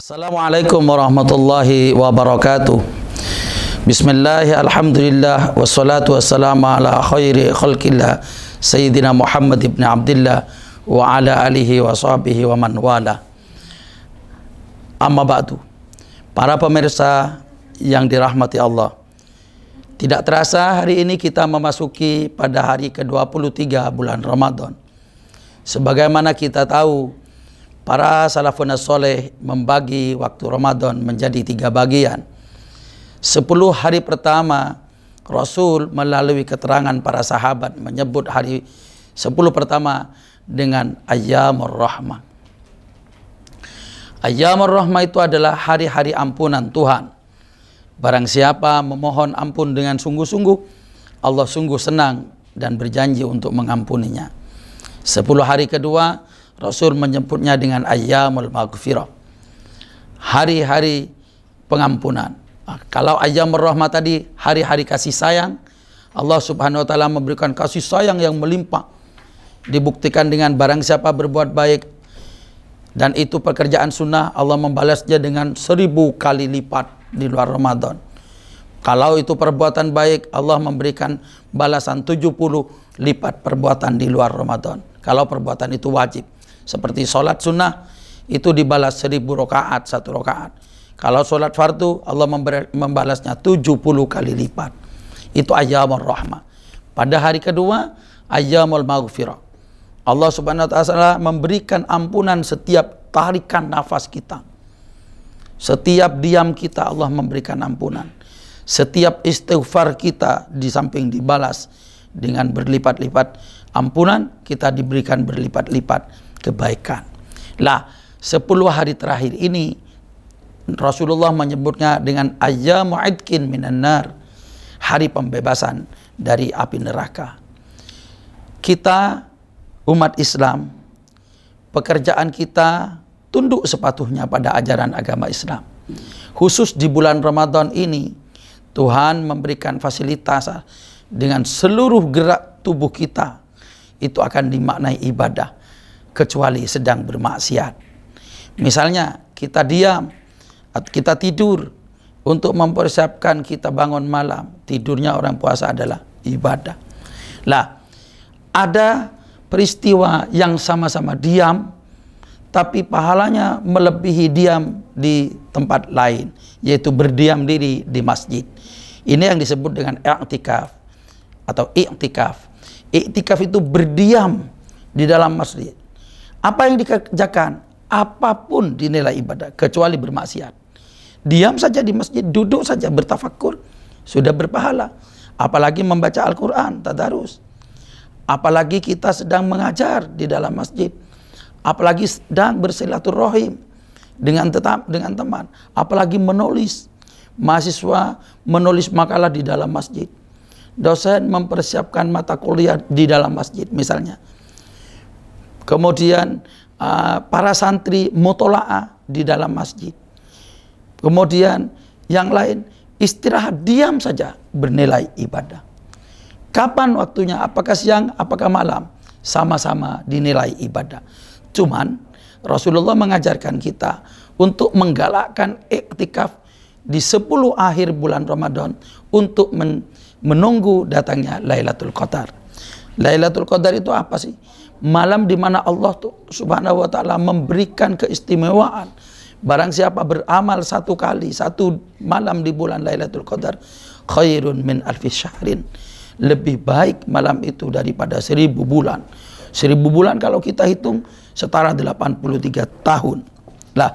Assalamualaikum warahmatullahi wabarakatuh Bismillah, alhamdulillah Wassalatu wassalamu ala khairi khalqillah Sayyidina Muhammad ibn Abdullah Wa ala alihi wa sahbihi wa man wala Amma ba'du Para pemirsa yang dirahmati Allah Tidak terasa hari ini kita memasuki pada hari ke-23 bulan Ramadan Sebagaimana kita tahu para salafun soleh membagi waktu Ramadan menjadi tiga bagian. Sepuluh hari pertama, Rasul melalui keterangan para sahabat menyebut hari sepuluh pertama dengan Ayyamur Rahmah. Ayyamur Rahmah itu adalah hari-hari ampunan Tuhan. Barang siapa memohon ampun dengan sungguh-sungguh, Allah sungguh senang dan berjanji untuk mengampuninya. Sepuluh hari kedua, Rasul menyebutnya dengan ayyamul maghfirah. Hari-hari pengampunan. Ah, kalau ayyamur rahmah tadi hari-hari kasih sayang, Allah Subhanahu wa taala memberikan kasih sayang yang melimpah. Dibuktikan dengan barang siapa berbuat baik dan itu pekerjaan sunnah Allah membalasnya dengan seribu kali lipat di luar Ramadan. Kalau itu perbuatan baik, Allah memberikan balasan 70 lipat perbuatan di luar Ramadan. Kalau perbuatan itu wajib. Seperti sholat sunnah itu dibalas seribu rokaat satu rokaat. Kalau sholat fardu Allah membalasnya tujuh puluh kali lipat. Itu ayamul rahmah. Pada hari kedua ayamul maghfirah. Allah subhanahu wa ta'ala memberikan ampunan setiap tarikan nafas kita. Setiap diam kita Allah memberikan ampunan. Setiap istighfar kita di samping dibalas dengan berlipat-lipat ampunan kita diberikan berlipat-lipat kebaikan. Lah, sepuluh hari terakhir ini Rasulullah menyebutnya dengan ayyamu idkin minan nar, hari pembebasan dari api neraka. Kita umat Islam, pekerjaan kita tunduk sepatuhnya pada ajaran agama Islam. Khusus di bulan Ramadan ini, Tuhan memberikan fasilitas dengan seluruh gerak tubuh kita itu akan dimaknai ibadah kecuali sedang bermaksiat. Misalnya kita diam, atau kita tidur untuk mempersiapkan kita bangun malam. Tidurnya orang puasa adalah ibadah. Lah, ada peristiwa yang sama-sama diam tapi pahalanya melebihi diam di tempat lain yaitu berdiam diri di masjid. Ini yang disebut dengan i'tikaf atau i'tikaf. I'tikaf itu berdiam di dalam masjid. Apa yang dikerjakan? Apapun dinilai ibadah, kecuali bermaksiat. Diam saja di masjid, duduk saja, bertafakur, sudah berpahala. Apalagi membaca Al-Quran, tadarus. Apalagi kita sedang mengajar di dalam masjid. Apalagi sedang bersilaturahim dengan tetap dengan teman. Apalagi menulis. Mahasiswa menulis makalah di dalam masjid. Dosen mempersiapkan mata kuliah di dalam masjid misalnya Kemudian uh, para santri mutola'ah di dalam masjid. Kemudian yang lain istirahat diam saja bernilai ibadah. Kapan waktunya? Apakah siang? Apakah malam? Sama-sama dinilai ibadah. Cuman Rasulullah mengajarkan kita untuk menggalakkan iktikaf di 10 akhir bulan Ramadan untuk men menunggu datangnya Lailatul Qadar. Lailatul Qadar itu apa sih? malam di mana Allah tuh subhanahu wa taala memberikan keistimewaan barang siapa beramal satu kali satu malam di bulan Lailatul Qadar khairun min alfi syahrin lebih baik malam itu daripada seribu bulan seribu bulan kalau kita hitung setara 83 tahun lah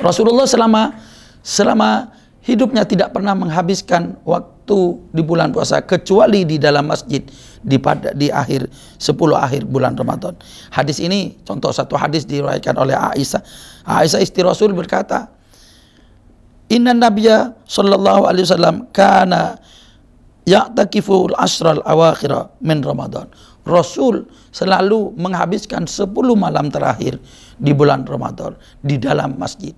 Rasulullah selama selama hidupnya tidak pernah menghabiskan waktu di bulan puasa kecuali di dalam masjid di pada di akhir 10 akhir bulan Ramadan. Hadis ini contoh satu hadis diriwayatkan oleh Aisyah. Aisyah istri Rasul berkata, "Inna nabiya sallallahu alaihi wasallam kana yatakiful al-ashral min Ramadan." Rasul selalu menghabiskan 10 malam terakhir di bulan Ramadan di dalam masjid.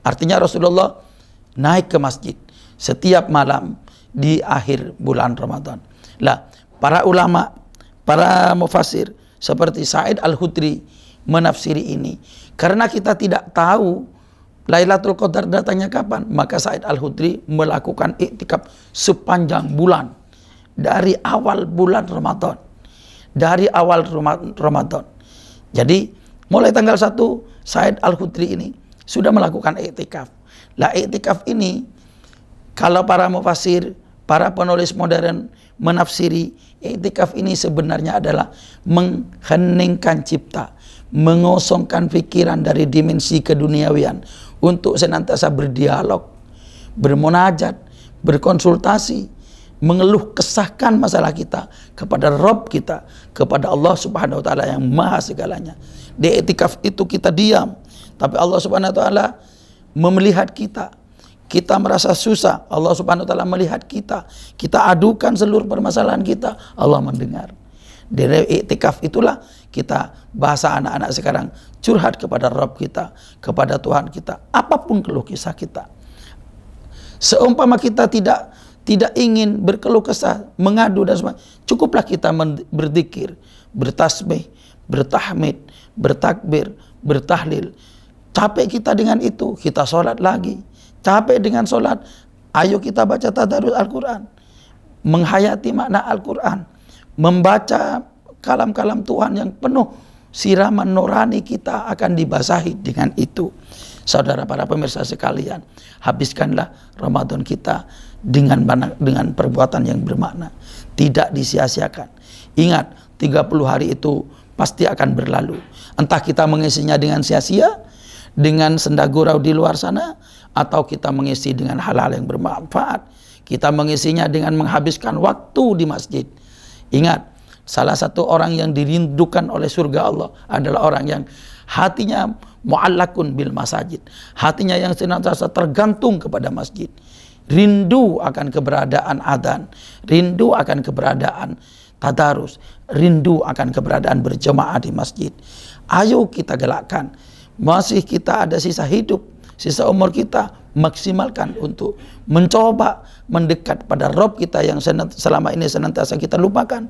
Artinya Rasulullah naik ke masjid setiap malam di akhir bulan Ramadan. Lah, para ulama, para mufasir seperti Said Al-Hudri menafsiri ini. Karena kita tidak tahu Lailatul Qadar datangnya kapan, maka Said Al-Hudri melakukan iktikaf sepanjang bulan dari awal bulan Ramadan. Dari awal Ramadan. Jadi mulai tanggal 1 Said Al-Hudri ini sudah melakukan iktikaf. Lah iktikaf ini kalau para mufasir para penulis modern menafsiri itikaf ini sebenarnya adalah mengheningkan cipta, mengosongkan pikiran dari dimensi keduniawian untuk senantiasa berdialog, bermunajat, berkonsultasi, mengeluh kesahkan masalah kita kepada Rob kita, kepada Allah Subhanahu wa taala yang maha segalanya. Di itikaf itu kita diam, tapi Allah Subhanahu wa taala memelihat kita, kita merasa susah, Allah Subhanahu wa taala melihat kita. Kita adukan seluruh permasalahan kita, Allah mendengar. Dari iktikaf itulah kita bahasa anak-anak sekarang curhat kepada Rabb kita, kepada Tuhan kita, apapun keluh kisah kita. Seumpama kita tidak tidak ingin berkeluh kesah, mengadu dan sebagainya, cukuplah kita berzikir, bertasbih, bertahmid, bertakbir, bertahlil. Capek kita dengan itu, kita sholat lagi capek dengan sholat, ayo kita baca tadarus Al-Quran. Menghayati makna Al-Quran. Membaca kalam-kalam Tuhan yang penuh siraman nurani kita akan dibasahi dengan itu. Saudara para pemirsa sekalian, habiskanlah Ramadan kita dengan dengan perbuatan yang bermakna, tidak disia-siakan. Ingat, 30 hari itu pasti akan berlalu. Entah kita mengisinya dengan sia-sia, dengan senda gurau di luar sana, atau kita mengisi dengan hal-hal yang bermanfaat. Kita mengisinya dengan menghabiskan waktu di masjid. Ingat, salah satu orang yang dirindukan oleh surga Allah adalah orang yang hatinya mu'allakun bil masjid Hatinya yang senantiasa tergantung kepada masjid. Rindu akan keberadaan adan, rindu akan keberadaan tadarus, rindu akan keberadaan berjemaah di masjid. Ayo kita gelakkan. Masih kita ada sisa hidup sisa umur kita maksimalkan untuk mencoba mendekat pada Rob kita yang selama ini senantiasa kita lupakan.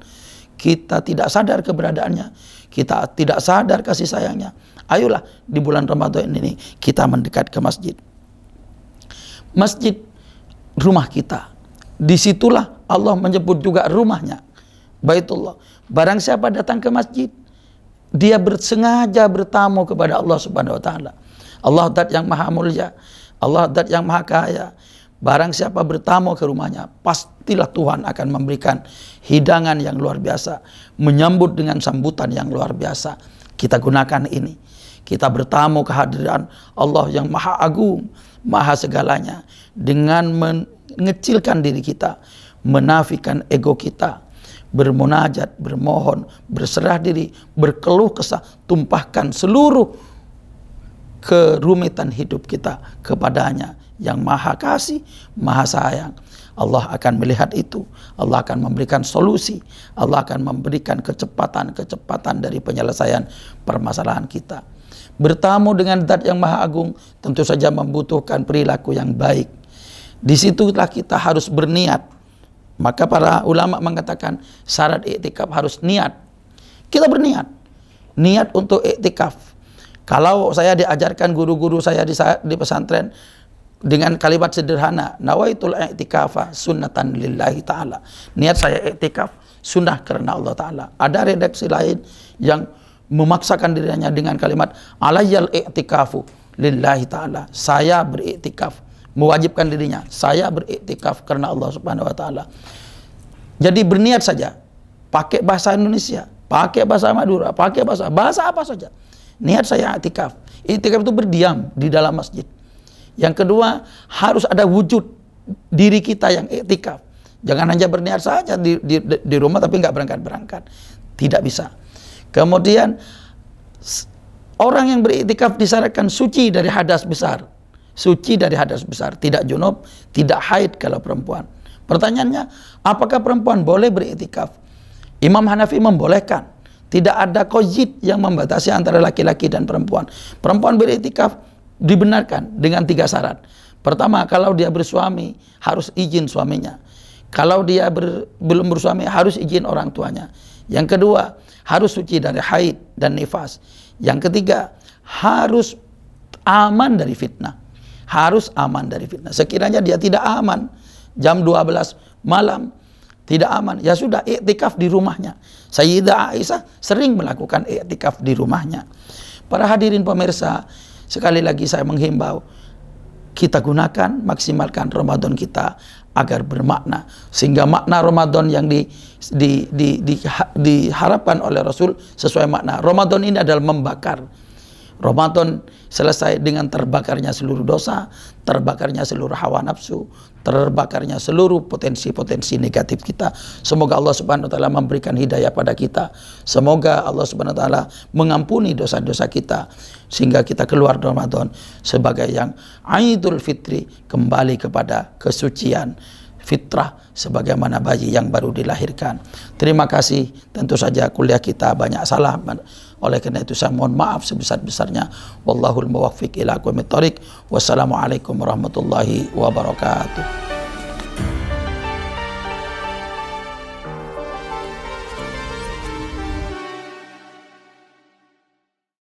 Kita tidak sadar keberadaannya, kita tidak sadar kasih sayangnya. Ayolah di bulan Ramadan ini kita mendekat ke masjid. Masjid rumah kita. Disitulah Allah menyebut juga rumahnya. Baitullah. Barang siapa datang ke masjid, dia bersengaja bertamu kepada Allah Subhanahu wa taala. Allah dat yang maha mulia. Allah dat yang maha kaya. Barang siapa bertamu ke rumahnya, pastilah Tuhan akan memberikan hidangan yang luar biasa. Menyambut dengan sambutan yang luar biasa. Kita gunakan ini. Kita bertamu kehadiran Allah yang maha agung, maha segalanya. Dengan mengecilkan diri kita, menafikan ego kita, bermunajat, bermohon, berserah diri, berkeluh kesah, tumpahkan seluruh kerumitan hidup kita kepadanya yang maha kasih, maha sayang. Allah akan melihat itu. Allah akan memberikan solusi. Allah akan memberikan kecepatan-kecepatan dari penyelesaian permasalahan kita. Bertamu dengan zat yang maha agung tentu saja membutuhkan perilaku yang baik. di Disitulah kita harus berniat. Maka para ulama mengatakan syarat iktikaf harus niat. Kita berniat. Niat untuk iktikaf kalau saya diajarkan guru-guru saya di, di pesantren dengan kalimat sederhana, nawaitul i'tikafa sunnatan lillahi ta'ala. Niat saya i'tikaf sunnah karena Allah Ta'ala. Ada redaksi lain yang memaksakan dirinya dengan kalimat alayyal i'tikafu lillahi ta'ala. Saya beriktikaf. Mewajibkan dirinya. Saya beriktikaf karena Allah subhanahu wa ta'ala. Jadi berniat saja. Pakai bahasa Indonesia. Pakai bahasa Madura. Pakai bahasa. Bahasa apa saja. Niat saya itikaf. Itikaf itu berdiam di dalam masjid. Yang kedua, harus ada wujud diri kita yang itikaf. Jangan hanya berniat saja di, di, di rumah tapi nggak berangkat-berangkat. Tidak bisa. Kemudian orang yang beriktikaf disarankan suci dari hadas besar. Suci dari hadas besar, tidak junub, tidak haid kalau perempuan. Pertanyaannya, apakah perempuan boleh beriktikaf? Imam Hanafi membolehkan. Tidak ada kozid yang membatasi antara laki-laki dan perempuan. Perempuan beriktikaf dibenarkan dengan tiga syarat. Pertama, kalau dia bersuami harus izin suaminya. Kalau dia ber, belum bersuami harus izin orang tuanya. Yang kedua, harus suci dari haid dan nifas. Yang ketiga, harus aman dari fitnah. Harus aman dari fitnah. Sekiranya dia tidak aman, jam 12 malam tidak aman. Ya sudah, iktikaf di rumahnya. Sayyidah Aisyah sering melakukan iktikaf di rumahnya. Para hadirin pemirsa, sekali lagi saya menghimbau, kita gunakan, maksimalkan Ramadan kita agar bermakna. Sehingga makna Ramadan yang di, di, di, di, diharapkan oleh Rasul sesuai makna. Ramadan ini adalah membakar Ramadan selesai dengan terbakarnya seluruh dosa, terbakarnya seluruh hawa nafsu, terbakarnya seluruh potensi-potensi negatif kita. Semoga Allah Subhanahu wa taala memberikan hidayah pada kita. Semoga Allah Subhanahu wa taala mengampuni dosa-dosa kita sehingga kita keluar Ramadan sebagai yang Aidul Fitri kembali kepada kesucian fitrah sebagaimana bayi yang baru dilahirkan. Terima kasih. Tentu saja kuliah kita banyak salah oleh karena itu saya mohon maaf sebesar-besarnya. Wallahul muwaffiq ila aqwamit thoriq. Wassalamualaikum warahmatullahi wabarakatuh.